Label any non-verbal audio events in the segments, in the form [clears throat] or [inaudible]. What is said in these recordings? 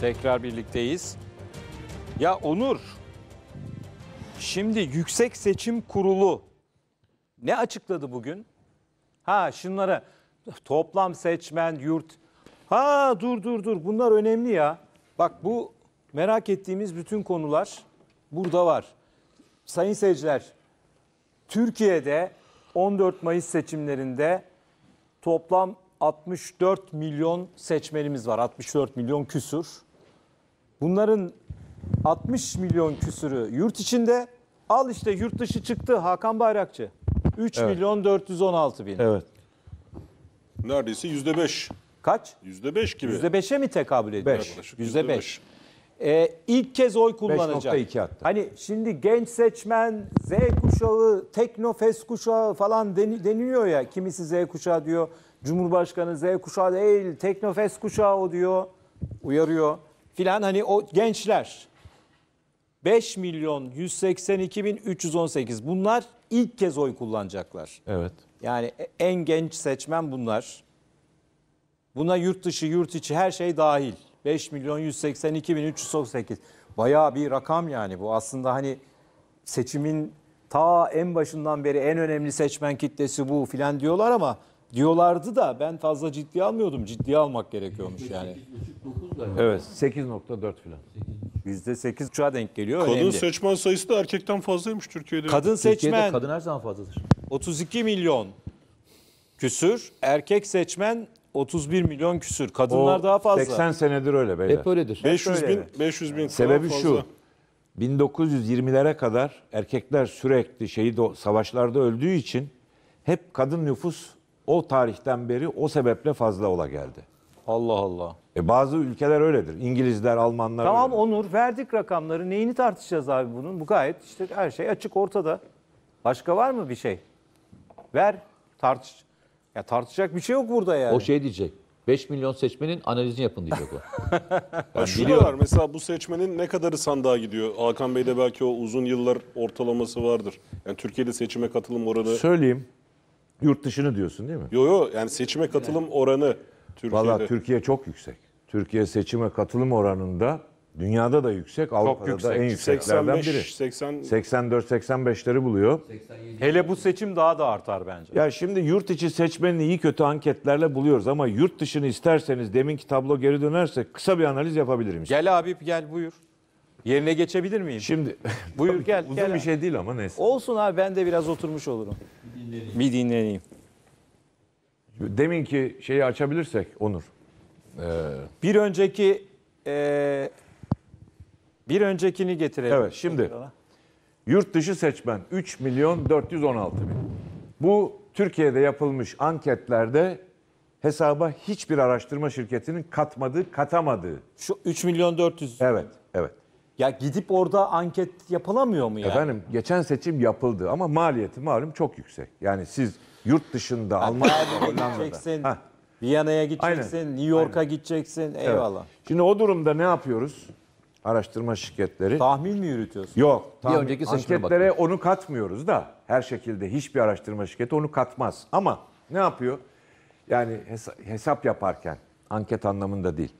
Tekrar birlikteyiz. Ya Onur, şimdi Yüksek Seçim Kurulu ne açıkladı bugün? Ha şunlara toplam seçmen, yurt. Ha dur dur dur bunlar önemli ya. Bak bu merak ettiğimiz bütün konular burada var. Sayın seyirciler, Türkiye'de 14 Mayıs seçimlerinde toplam 64 milyon seçmenimiz var. 64 milyon küsur. Bunların 60 milyon küsürü yurt içinde. Al işte yurt dışı çıktı Hakan Bayrakçı. 3 evet. milyon 416 bin. Evet. Neredeyse yüzde beş. Kaç? Yüzde beş gibi. Yüzde beşe mi tekabül ediyor? Beş. Yüzde beş. Ee, ilk kez oy kullanacak. 5.2 hatta. Hani şimdi genç seçmen, Z kuşağı, teknofest kuşağı falan deniliyor ya. Kimisi Z kuşağı diyor. Cumhurbaşkanı Z kuşağı değil, teknofest kuşağı o diyor. Uyarıyor filan hani o gençler 5 milyon 182 bin 318 bunlar ilk kez oy kullanacaklar. Evet. Yani en genç seçmen bunlar. Buna yurt dışı yurt içi her şey dahil. 5 milyon 182 bin 318 bayağı bir rakam yani bu aslında hani seçimin ta en başından beri en önemli seçmen kitlesi bu filan diyorlar ama diyorlardı da ben fazla ciddi almıyordum. ciddi almak gerekiyormuş yani. Evet. 8.4 filan. %8.5'a denk geliyor. Kadın Önemli. seçmen sayısı da erkekten fazlaymış Türkiye'de. Kadın Türkiye'de seçmen kadın her zaman fazladır. 32 milyon küsür, erkek seçmen 31 milyon küsür. Kadınlar O daha fazla. 80 senedir öyle beyler. Hep öyledir. 500 bin, öyle. 500 bin falan Sebebi fazla. şu. 1920'lere kadar erkekler sürekli şeyi savaşlarda öldüğü için hep kadın nüfus o tarihten beri o sebeple fazla ola geldi. Allah Allah. E bazı ülkeler öyledir. İngilizler, Almanlar Tamam öyledir. Onur verdik rakamları. Neyini tartışacağız abi bunun? Bu gayet işte her şey açık ortada. Başka var mı bir şey? Ver tartış. Ya tartışacak bir şey yok burada yani. O şey diyecek. 5 milyon seçmenin analizini yapın diyecek o. [laughs] Ya şu var mesela bu seçmenin ne kadarı sandığa gidiyor? Hakan Bey'de belki o uzun yıllar ortalaması vardır. Yani Türkiye'de seçime katılım oranı Söyleyeyim. Yurt dışını diyorsun değil mi? Yo yo yani seçime katılım oranı Türkiye'de. Valla Türkiye çok yüksek. Türkiye seçime katılım oranında dünyada da yüksek, Avrupa'da yüksek. da en yükseklerden 85, biri. 80... 84-85'leri buluyor. Hele bu seçim daha da artar bence. Ya şimdi yurt içi seçmenini iyi kötü anketlerle buluyoruz ama yurt dışını isterseniz deminki tablo geri dönerse kısa bir analiz yapabilirim. Gel abi gel buyur. Yerine geçebilir miyim? Şimdi [laughs] buyur gel. Uzun gel. bir şey değil ama neyse. Olsun abi ben de biraz oturmuş olurum. Bir dinleneyim. Bir dinleneyim. Demin ki şeyi açabilirsek Onur. Ee... Bir önceki e, bir öncekini getirelim. Evet şimdi yurt dışı seçmen 3 milyon 416 bin. Bu Türkiye'de yapılmış anketlerde hesaba hiçbir araştırma şirketinin katmadığı, katamadığı. Şu 3 milyon 400. Evet, evet. Ya gidip orada anket yapılamıyor mu yani? Efendim geçen seçim yapıldı ama maliyeti malum çok yüksek. Yani siz yurt dışında Almanya'da Hollanda'da. gideceksin. Hah. Viyana'ya gideceksin, New York'a gideceksin. Eyvallah. Şimdi o durumda ne yapıyoruz? Araştırma şirketleri. Tahmin mi yürütüyorsunuz? Yok. tahmin- önceki şirketlere onu katmıyoruz da her şekilde hiçbir araştırma şirketi onu katmaz. Ama ne yapıyor? Yani hesap yaparken anket anlamında değil.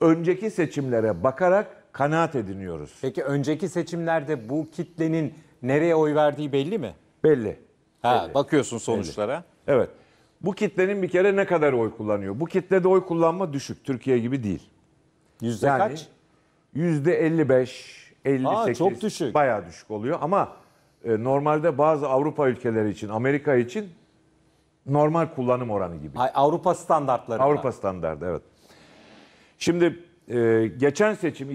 Önceki seçimlere bakarak kanaat ediniyoruz. Peki önceki seçimlerde bu kitlenin nereye oy verdiği belli mi? Belli. Ha, belli. bakıyorsun sonuçlara. Belli. Evet. Bu kitlenin bir kere ne kadar oy kullanıyor? Bu kitlede oy kullanma düşük. Türkiye gibi değil. Yüzde yani, kaç? Yüzde 55, 58. Aa, çok düşük. Bayağı düşük oluyor ama e, normalde bazı Avrupa ülkeleri için, Amerika için normal kullanım oranı gibi. Ay, Avrupa standartları. Avrupa standartı evet. Şimdi e, geçen seçim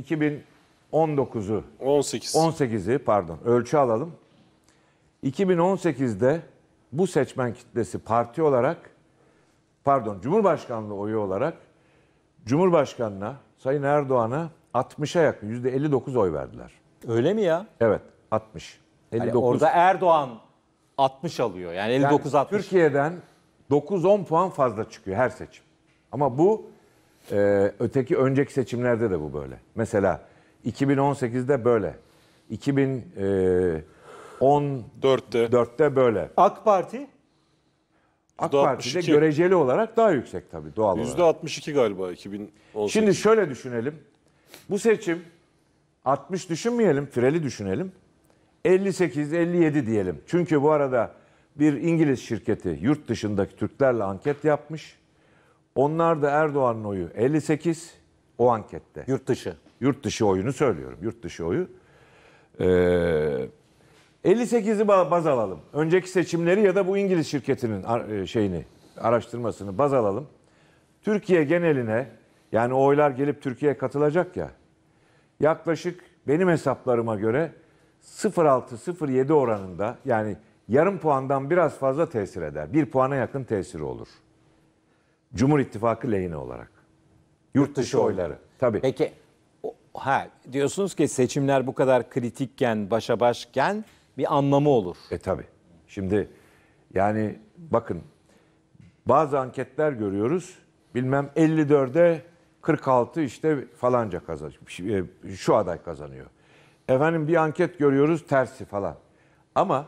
2019'u 18. 18'i pardon ölçü alalım. 2018'de bu seçmen kitlesi parti olarak pardon Cumhurbaşkanlığı oyu olarak Cumhurbaşkanına Sayın Erdoğan'a 60'a yakın %59 oy verdiler. Öyle mi ya? Evet 60. 59. Yani orada Erdoğan 60 alıyor. Yani 59 yani 60. Türkiye'den 9-10 puan fazla çıkıyor her seçim. Ama bu ee, öteki önceki seçimlerde de bu böyle. Mesela 2018'de böyle. 2014'te e, böyle. AK Parti AK Parti de göreceli olarak daha yüksek tabii doğal olarak. %62 galiba 2018. Şimdi şöyle düşünelim. Bu seçim 60 düşünmeyelim, fireli düşünelim. 58-57 diyelim. Çünkü bu arada bir İngiliz şirketi yurt dışındaki Türklerle anket yapmış. Onlar da Erdoğan'ın oyu 58 o ankette. Yurt dışı. Yurt dışı oyunu söylüyorum. Yurt dışı oyu. Ee, 58'i baz alalım. Önceki seçimleri ya da bu İngiliz şirketinin e, şeyini, araştırmasını baz alalım. Türkiye geneline yani oylar gelip Türkiye'ye katılacak ya. Yaklaşık benim hesaplarıma göre 0.6-0.7 oranında yani yarım puandan biraz fazla tesir eder. Bir puana yakın tesiri olur. Cumhur İttifakı lehine olarak. Yurt dışı oyları. Tabii. Peki ha diyorsunuz ki seçimler bu kadar kritikken, başa başken bir anlamı olur. E tabi. Şimdi yani bakın bazı anketler görüyoruz. Bilmem 54'e 46 işte falanca kazanıyor. E, şu aday kazanıyor. Efendim bir anket görüyoruz tersi falan. Ama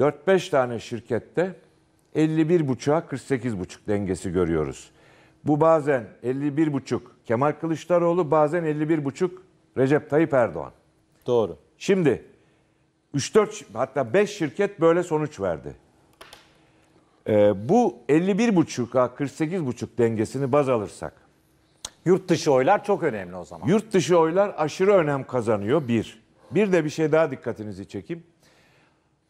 4-5 tane şirkette 51,5'a 48,5 dengesi görüyoruz. Bu bazen 51,5 Kemal Kılıçdaroğlu bazen 51,5 Recep Tayyip Erdoğan. Doğru. Şimdi 3-4 hatta 5 şirket böyle sonuç verdi. Ee, bu 51,5'a 48,5 dengesini baz alırsak. Yurt dışı oylar çok önemli o zaman. Yurt dışı oylar aşırı önem kazanıyor bir. Bir de bir şey daha dikkatinizi çekeyim.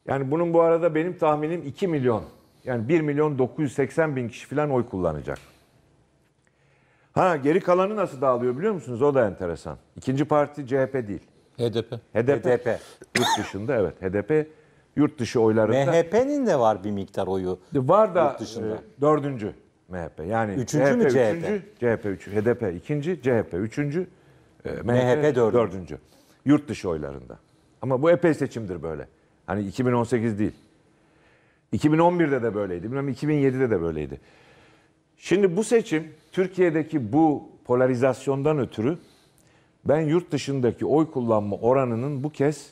Yani bunun bu arada benim tahminim 2 milyon yani 1 milyon 980 bin kişi falan oy kullanacak. Ha geri kalanı nasıl dağılıyor biliyor musunuz? O da enteresan. İkinci parti CHP değil. HDP. HDP. HDP. Yurt dışında evet. HDP yurt dışı oylarında. MHP'nin de var bir miktar oyu. Var da yurt dışında. E, dördüncü MHP. Yani üçüncü CHP, mü CHP? Üçüncü, CHP üçü, HDP ikinci, CHP üçüncü, e, MHP, MHP dördüncü. dördüncü. Yurt dışı oylarında. Ama bu epey seçimdir böyle. Hani 2018 değil. 2011'de de böyleydi. Bilmem 2007'de de böyleydi. Şimdi bu seçim Türkiye'deki bu polarizasyondan ötürü ben yurt dışındaki oy kullanma oranının bu kez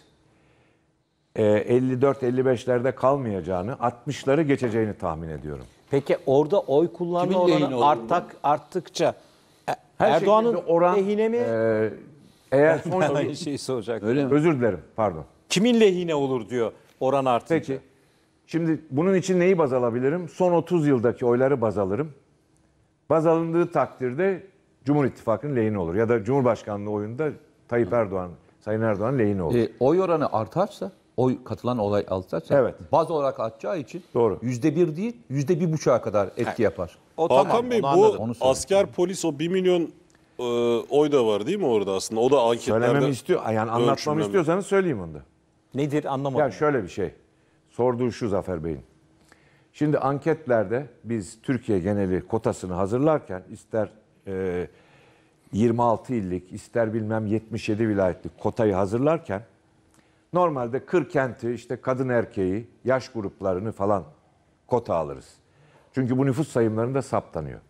54-55'lerde e, kalmayacağını, 60'ları geçeceğini tahmin ediyorum. Peki orada oy kullanma Kimin oranı artak, arttıkça e, Erdoğan'ın oran, lehine mi? E, eğer son şey soracak. Özür dilerim, pardon. Kimin lehine olur diyor oran artınca. Peki. Şimdi bunun için neyi baz alabilirim? Son 30 yıldaki oyları baz alırım. Baz alındığı takdirde Cumhur İttifakı'nın lehine olur. Ya da Cumhurbaşkanlığı oyunda Tayyip Erdoğan, Sayın Erdoğan lehine olur. E, oy oranı artarsa, oy katılan olay artarsa evet. baz olarak artacağı için Doğru. %1 değil %1,5'a kadar etki yapar. O, Hakan Bey bu Onu asker polis o 1 milyon e, oy da var değil mi orada aslında? O da anketlerde... Söylememi istiyor. Yani anlatmamı ölçümlemi. istiyorsanız söyleyeyim onu da. Nedir anlamadım. Ya şöyle bir şey sorduğu şu Zafer Bey'in. Şimdi anketlerde biz Türkiye geneli kotasını hazırlarken ister e, 26 illik ister bilmem 77 vilayetlik kotayı hazırlarken normalde 40 kenti işte kadın erkeği yaş gruplarını falan kota alırız. Çünkü bu nüfus sayımlarında saptanıyor.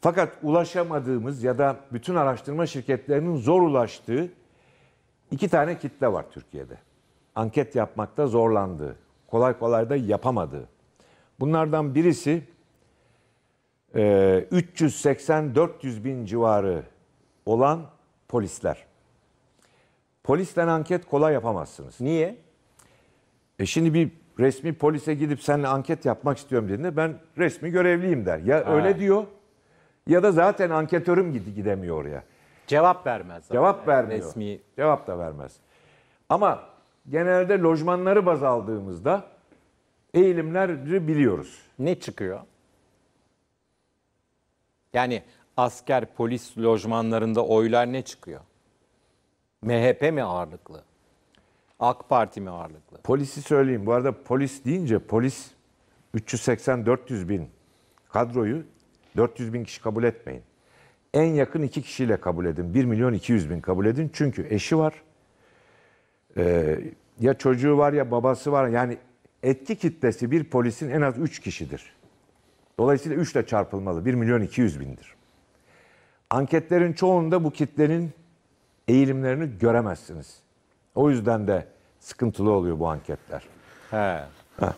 Fakat ulaşamadığımız ya da bütün araştırma şirketlerinin zor ulaştığı iki tane kitle var Türkiye'de. Anket yapmakta zorlandığı kolay kolay da yapamadı. Bunlardan birisi 380-400 e, bin civarı olan polisler. Polisten anket kolay yapamazsınız. Niye? E şimdi bir resmi polise gidip seninle anket yapmak istiyorum dediğinde ben resmi görevliyim der. Ya ha. öyle diyor ya da zaten anketörüm gidi gidemiyor oraya. Cevap vermez. Cevap yani vermiyor. Resmi. Cevap da vermez. Ama genelde lojmanları baz aldığımızda eğilimleri biliyoruz. Ne çıkıyor? Yani asker, polis lojmanlarında oylar ne çıkıyor? MHP mi ağırlıklı? AK Parti mi ağırlıklı? Polisi söyleyeyim. Bu arada polis deyince polis 380-400 bin kadroyu 400 bin kişi kabul etmeyin. En yakın iki kişiyle kabul edin. 1 milyon 200 bin kabul edin. Çünkü eşi var, ee, ya çocuğu var ya babası var. Yani etki kitlesi bir polisin en az 3 kişidir. Dolayısıyla 3 ile çarpılmalı. 1 milyon 200 bindir. Anketlerin çoğunda bu kitlenin eğilimlerini göremezsiniz. O yüzden de sıkıntılı oluyor bu anketler. He. Ha.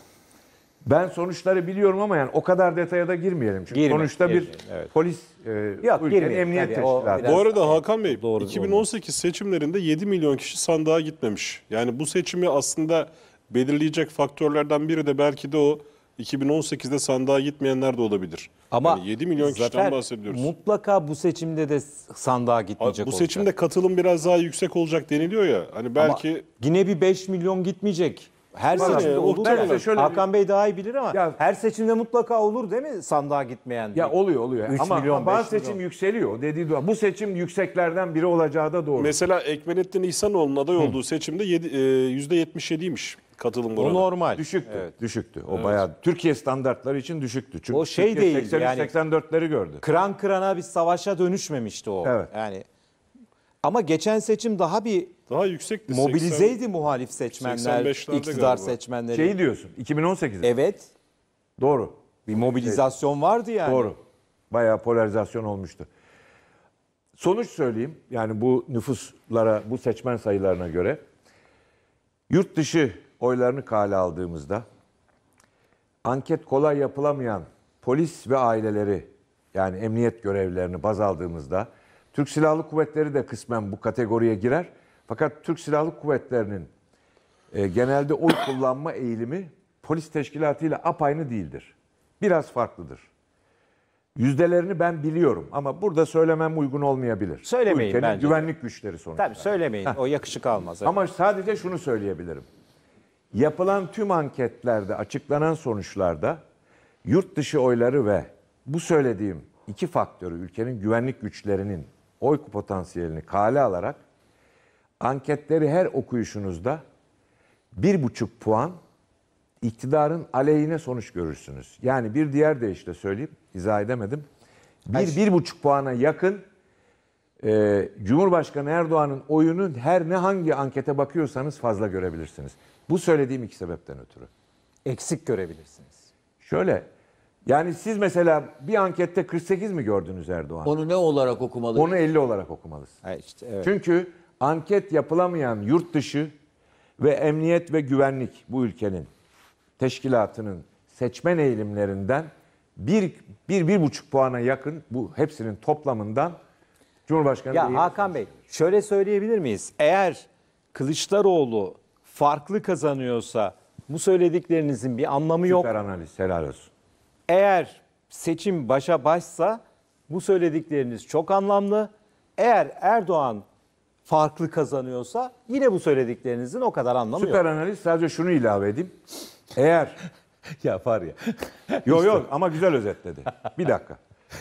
Ben sonuçları biliyorum ama yani o kadar detaya da girmeyelim. Çünkü Girme, sonuçta girmeyelim, bir evet. polis e, Yok, ülkenin girmeyelim emniyet teşkilatı. Bu arada Hakan Bey Doğru, 2018 seçimlerinde 7 milyon kişi sandığa gitmemiş. Yani bu seçimi aslında belirleyecek faktörlerden biri de belki de o 2018'de sandığa gitmeyenler de olabilir. Ama yani 7 milyon kişiden bahsediyoruz. mutlaka bu seçimde de sandığa gitmeyecek Bu seçimde olacak. katılım biraz daha yüksek olacak deniliyor ya. Hani Ama belki yine bir 5 milyon gitmeyecek. Her Bana seçimde olur. şöyle- Hakan Bey daha iyi bilir ama Ya- her seçimde mutlaka olur değil mi sandığa gitmeyen? Ya oluyor oluyor. 3 Ama milyon, beş bazı seçim yükseliyor dediği doğru. Bu seçim yükseklerden biri olacağı da doğru. Mesela Ekmenettin İhsanoğlu'nun aday olduğu seçimde yedi- e, %77'ymiş katılım oranı. o normal. düşüktü. Düşüktü. O bayağı Türkiye standartları için düşüktü. Çünkü O şey değil, 83, yani- 84'leri gördü. Kran kırana bir savaşa dönüşmemişti o. Evet. Yani ama geçen seçim daha bir daha yüksekti. Mobilizeydi muhalif seçmenler, iktidar galiba. seçmenleri. Şey diyorsun 2018'de. Evet. Doğru. Bir mobilizasyon evet. vardı yani. Doğru. Bayağı polarizasyon olmuştu. Sonuç söyleyeyim. Yani bu nüfuslara, bu seçmen sayılarına göre yurt dışı oylarını kale aldığımızda anket kolay yapılamayan polis ve aileleri yani emniyet görevlerini baz aldığımızda Türk Silahlı Kuvvetleri de kısmen bu kategoriye girer. Fakat Türk Silahlı Kuvvetleri'nin e, genelde oy kullanma eğilimi polis teşkilatıyla apaynı değildir. Biraz farklıdır. Yüzdelerini ben biliyorum ama burada söylemem uygun olmayabilir. Söylemeyin Ülkenin bence. güvenlik güçleri sonuçta. Tabii söylemeyin. Heh. O yakışık almaz. [laughs] Ama sadece şunu söyleyebilirim. Yapılan tüm anketlerde açıklanan sonuçlarda yurt dışı oyları ve bu söylediğim iki faktörü ülkenin güvenlik güçlerinin oy potansiyelini kale alarak anketleri her okuyuşunuzda bir buçuk puan iktidarın aleyhine sonuç görürsünüz. Yani bir diğer deyişle söyleyeyim, izah edemedim. Bir, bir buçuk puana yakın e, Cumhurbaşkanı Erdoğan'ın oyunun her ne hangi ankete bakıyorsanız fazla görebilirsiniz. Bu söylediğim iki sebepten ötürü. Eksik görebilirsiniz. Şöyle, yani siz mesela bir ankette 48 mi gördünüz Erdoğan? Onu ne olarak okumalısınız? Onu 50 olarak okumalısınız. Ha işte, evet. Çünkü anket yapılamayan yurt dışı ve emniyet ve güvenlik bu ülkenin teşkilatının seçmen eğilimlerinden bir, bir, bir buçuk puana yakın bu hepsinin toplamından Cumhurbaşkanı Ya Hakan Bey şöyle söyleyebilir miyiz? Eğer Kılıçdaroğlu farklı kazanıyorsa bu söylediklerinizin bir anlamı yok. Süper analiz helal olsun. Eğer seçim başa başsa bu söyledikleriniz çok anlamlı. Eğer Erdoğan farklı kazanıyorsa yine bu söylediklerinizin o kadar anlamı Süper yok. analiz sadece şunu ilave edeyim. Eğer [laughs] ya var ya. Yok yok ama güzel özetledi. Bir dakika.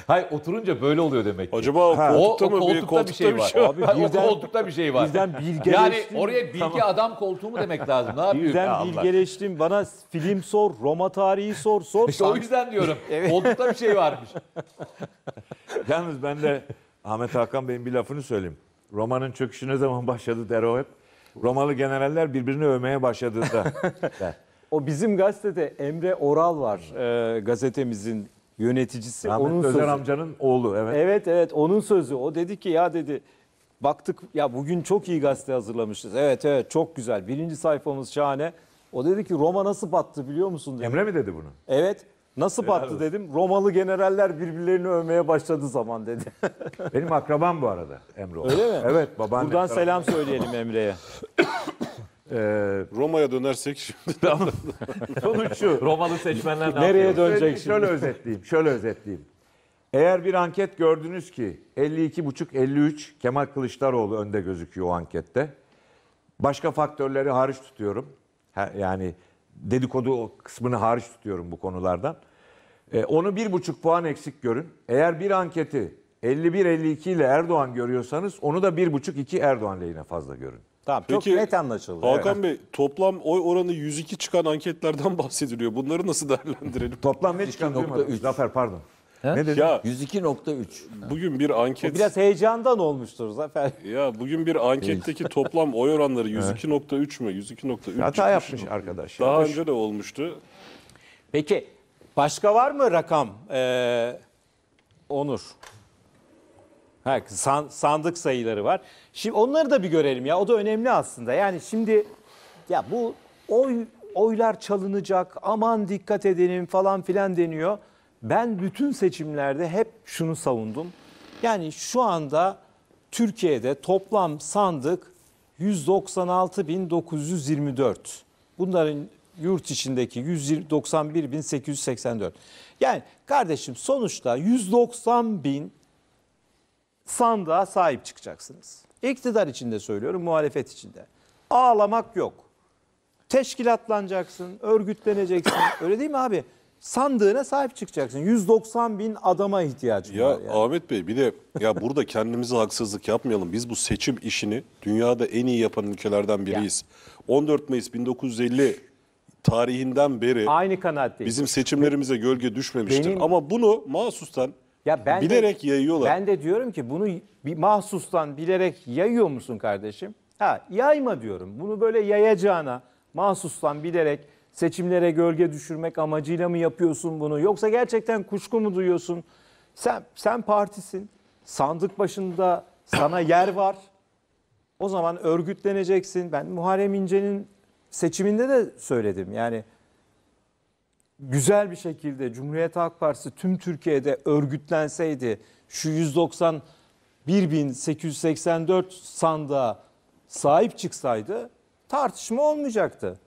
hay oturunca böyle oluyor demek ki. Acaba o koltukta mı bir koltukta bir şey, şey var. Abi Hayır, birden- o koltukta bir şey var. birden bilgeleştim. Yani oraya bilgi Tamam. adam koltuğu mu demek lazım? Ne yapıyor? Ya bilgeleştim bana film sor, Roma tarihi sor, sor. İşte o yüzden diyorum. Koltukta bir şey varmış. [laughs] Yalnız ben de Ahmet Hakan Bey'in bir lafını söyleyeyim. Roma'nın çöküşü ne zaman başladı der o hep. Romalı generaller birbirini övmeye başladığında der. [laughs] O bizim gazetede Emre Oral var e, gazetemizin yöneticisi. Rahmetli onun Özer sözü. amcanın oğlu evet. Evet evet onun sözü. O dedi ki ya dedi baktık ya bugün çok iyi gazete hazırlamışız. Evet evet çok güzel birinci sayfamız şahane. O dedi ki Roma nasıl battı biliyor musun dedi. Emre mi dedi bunu? Evet. Nasıl Helal battı olsun. dedim. Romalı generaller birbirlerini övmeye başladı zaman dedi. [laughs] Benim akrabam bu arada Emre. Öyle mi? Evet babaannem. Buradan selam söyleyelim Emre'ye. [coughs] Ee, Roma'ya dönersek şimdi. [laughs] Sonuç şu. Romalı seçmenler ne Nereye yapıyor? dönecek şimdi? Şöyle özetleyeyim. Şöyle özetleyeyim. Eğer bir anket gördünüz ki 52,5-53 Kemal Kılıçdaroğlu önde gözüküyor o ankette. Başka faktörleri hariç tutuyorum. yani dedikodu kısmını hariç tutuyorum bu konulardan. E, onu bir buçuk puan eksik görün. Eğer bir anketi 51-52 ile Erdoğan görüyorsanız onu da bir buçuk iki Erdoğan lehine fazla görün. Tamam Peki, çok net anlaşıldı. Hakan evet. Bey toplam oy oranı 102 çıkan anketlerden [laughs] bahsediliyor. Bunları nasıl değerlendirelim? toplam ne çıkan? Duymadım. Zafer pardon. Ya 102.3. bugün bir anket... O biraz heyecandan olmuştur Zafer. Ya bugün bir anketteki toplam oy oranları 102.3 [laughs] mü? 102.3 Hata yapmış arkadaş. Daha yapmış. önce de olmuştu. Peki başka var mı rakam? Ee, Onur. Ha, san, sandık sayıları var. Şimdi onları da bir görelim ya. O da önemli aslında. Yani şimdi ya bu oy oylar çalınacak. Aman dikkat edelim falan filan deniyor. Ben bütün seçimlerde hep şunu savundum. Yani şu anda Türkiye'de toplam sandık 196.924. Bunların yurt içindeki 191.884. Yani kardeşim sonuçta 190 bin sandığa sahip çıkacaksınız. İktidar içinde söylüyorum, muhalefet içinde. Ağlamak yok. Teşkilatlanacaksın, örgütleneceksin. [clears throat] Öyle değil mi abi? sandığına sahip çıkacaksın. 190 bin adama ihtiyacın ya, var. Yani. Ahmet Bey bir de ya burada kendimize haksızlık yapmayalım. Biz bu seçim işini dünyada en iyi yapan ülkelerden biriyiz. Ya. 14 Mayıs 1950 tarihinden beri aynı kanaatteyim. Bizim seçimlerimize gölge düşmemiştir. Benim, Ama bunu mahsustan ya ben bilerek de, yayıyorlar. Ben de diyorum ki bunu bir mahsustan bilerek yayıyor musun kardeşim? Ha yayma diyorum. Bunu böyle yayacağına mahsustan bilerek seçimlere gölge düşürmek amacıyla mı yapıyorsun bunu? Yoksa gerçekten kuşku mu duyuyorsun? Sen sen partisin. Sandık başında sana yer var. O zaman örgütleneceksin. Ben Muharrem İnce'nin seçiminde de söyledim. Yani güzel bir şekilde Cumhuriyet Halk Partisi tüm Türkiye'de örgütlenseydi şu 190 1884 sandığa sahip çıksaydı tartışma olmayacaktı.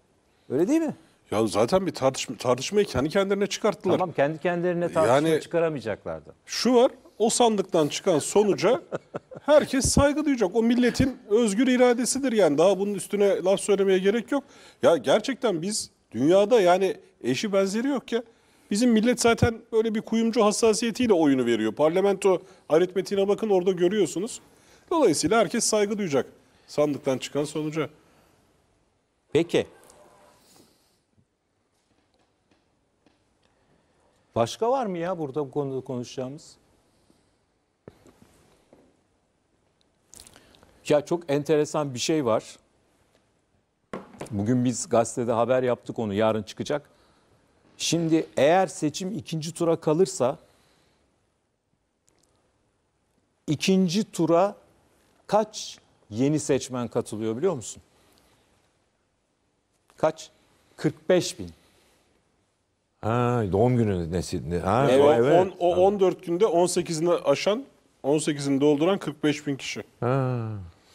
Öyle değil mi? Ya zaten bir tartışma, tartışmayı kendi kendilerine çıkarttılar. Tamam kendi kendilerine tartışma yani, çıkaramayacaklardı. Şu var o sandıktan çıkan sonuca [laughs] herkes saygı duyacak. O milletin özgür iradesidir yani daha bunun üstüne laf söylemeye gerek yok. Ya gerçekten biz dünyada yani eşi benzeri yok ya. Bizim millet zaten böyle bir kuyumcu hassasiyetiyle oyunu veriyor. Parlamento aritmetiğine bakın orada görüyorsunuz. Dolayısıyla herkes saygı duyacak sandıktan çıkan sonuca. Peki. Başka var mı ya burada bu konuda konuşacağımız? Ya çok enteresan bir şey var. Bugün biz gazetede haber yaptık onu yarın çıkacak. Şimdi eğer seçim ikinci tura kalırsa ikinci tura kaç yeni seçmen katılıyor biliyor musun? Kaç? 45 bin. Ha, doğum günü nesil. Ha, Evet, vay on- o 14 günde 18'ini aşan, 18'ini dolduran 45 bin kişi. Ha.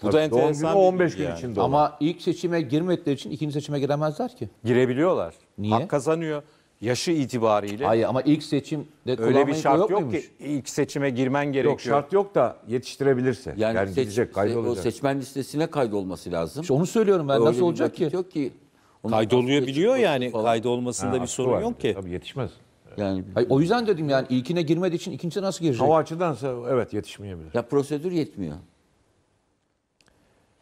Bu da doğum günü bir 15 gün yani. içinde Ama ilk seçime girmedikleri için ikinci seçime giremezler ki. girebiliyorlar. Niye? Hak kazanıyor. Yaşı itibariyle. Hayır ama ilk seçimde Öyle bir şart yok, yok, muymuş? ki ilk seçime girmen gerekiyor. yok şart yok da yetiştirebilirse. Yani, Yani, seç- gidecek se- o seçmen listesine kaydolması lazım. İşte onu söylüyorum ben. Öyle Nasıl olacak ki? Yok ki Kaydoluyor biliyor yani. Falan. Kaydolmasında bir sorun var. yok ki. Tabii yetişmez. Yani Hayır, o yüzden dedim yani ilkine girmediği için ikincisi nasıl girecek? Hava açıdansa evet yetişmeyebilir. ya prosedür yetmiyor.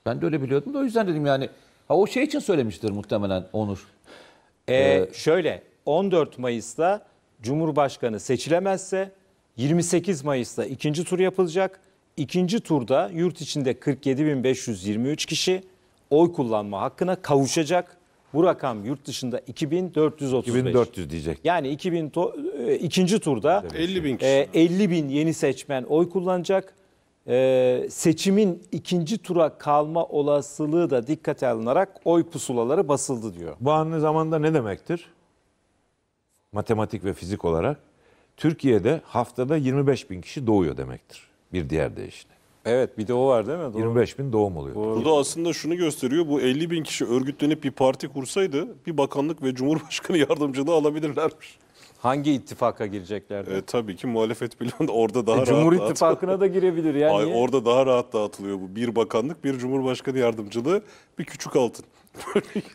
Ben de öyle biliyordum da o yüzden dedim yani. Ha o şey için söylemiştir muhtemelen Onur. Ee, ee şöyle 14 Mayıs'ta Cumhurbaşkanı seçilemezse 28 Mayıs'ta ikinci tur yapılacak. İkinci turda yurt içinde 47.523 kişi oy kullanma hakkına kavuşacak. Bu rakam yurt dışında 2435. 2400 diyecek. Yani 2000 to, e, ikinci turda 50 bin, kişi. e, 50 bin yeni seçmen oy kullanacak. E, seçimin ikinci tura kalma olasılığı da dikkate alınarak oy pusulaları basıldı diyor. Bu aynı zamanda ne demektir? Matematik ve fizik olarak Türkiye'de haftada 25 bin kişi doğuyor demektir. Bir diğer deyişle. Evet bir de o var değil mi? Doğru. 25 bin doğum oluyor. Bu da aslında şunu gösteriyor. Bu 50 bin kişi örgütlenip bir parti kursaydı bir bakanlık ve cumhurbaşkanı [laughs] yardımcılığı alabilirlermiş. Hangi ittifaka gireceklerdi? E, tabii ki muhalefet planında orada daha e, rahat Cumhur İttifakı'na da girebilir yani. Ay, orada daha rahat dağıtılıyor bu. Bir bakanlık, bir cumhurbaşkanı yardımcılığı, bir küçük altın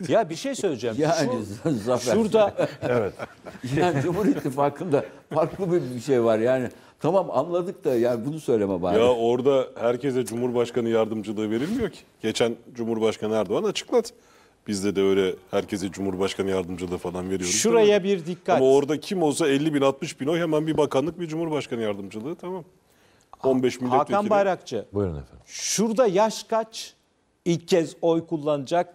ya bir şey söyleyeceğim. Yani Şu, [laughs] Zafer. Şurada evet. Yani Cumhur İttifakı'nda farklı bir şey var yani. Tamam anladık da yani bunu söyleme bari. Ya orada herkese Cumhurbaşkanı yardımcılığı verilmiyor ki. Geçen Cumhurbaşkanı Erdoğan açıklat. Bizde de öyle herkese Cumhurbaşkanı yardımcılığı falan veriyoruz. Şuraya bir dikkat. Ama orada kim olsa 50 bin 60 bin oy hemen bir bakanlık bir Cumhurbaşkanı yardımcılığı tamam. 15 milletvekili. Hakan Bayrakçı. Buyurun efendim. Şurada yaş kaç? İlk kez oy kullanacak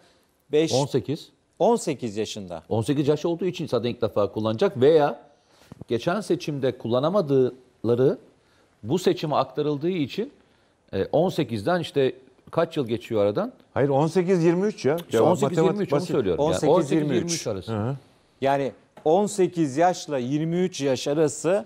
5 18 18 yaşında. 18 yaş olduğu için zaten ilk defa kullanacak veya geçen seçimde kullanamadıkları bu seçime aktarıldığı için 18'den e, işte kaç yıl geçiyor aradan? Hayır 18-23 ya. İşte 18-23 onu söylüyorum. 18-23 yani 18, 23 arası. Hı hı. Yani 18 yaşla 23 yaş arası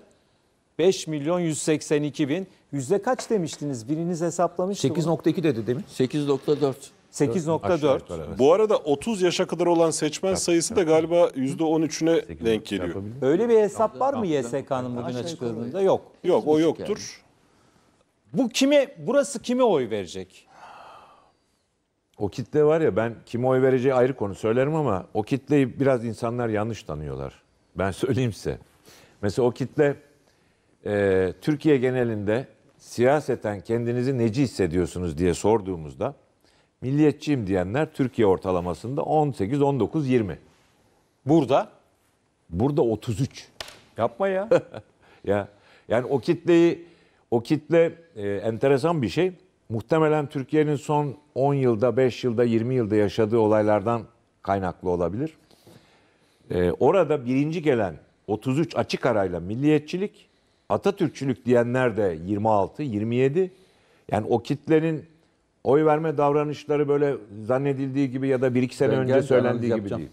5 milyon 182 bin. Yüzde kaç demiştiniz? Biriniz hesaplamıştı. 8.2 dedi demin. 8.4. 8.4. Bu arada 30 yaşa kadar olan seçmen sayısı da galiba %13'üne denk geliyor. Öyle bir hesap var mı YSK'nın bugün açıkladığında? Yok. Yok o yoktur. Bu kime burası kime oy verecek? O kitle var ya ben kime oy vereceği ayrı konu söylerim ama o kitleyi biraz insanlar yanlış tanıyorlar. Ben [laughs] söyleyeyim size. Mesela o kitle e, Türkiye genelinde siyaseten kendinizi neci hissediyorsunuz diye sorduğumuzda milliyetçiyim diyenler Türkiye ortalamasında 18, 19, 20. Burada? Burada 33. Yapma ya. [laughs] ya yani o kitleyi o kitle e, enteresan bir şey. Muhtemelen Türkiye'nin son 10 yılda, 5 yılda, 20 yılda yaşadığı olaylardan kaynaklı olabilir. E, orada birinci gelen 33 açık arayla milliyetçilik, Atatürkçülük diyenler de 26, 27. Yani o kitlenin oy verme davranışları böyle zannedildiği gibi ya da bir iki sene Ben önce söylendiği gibi yapacağım. değil.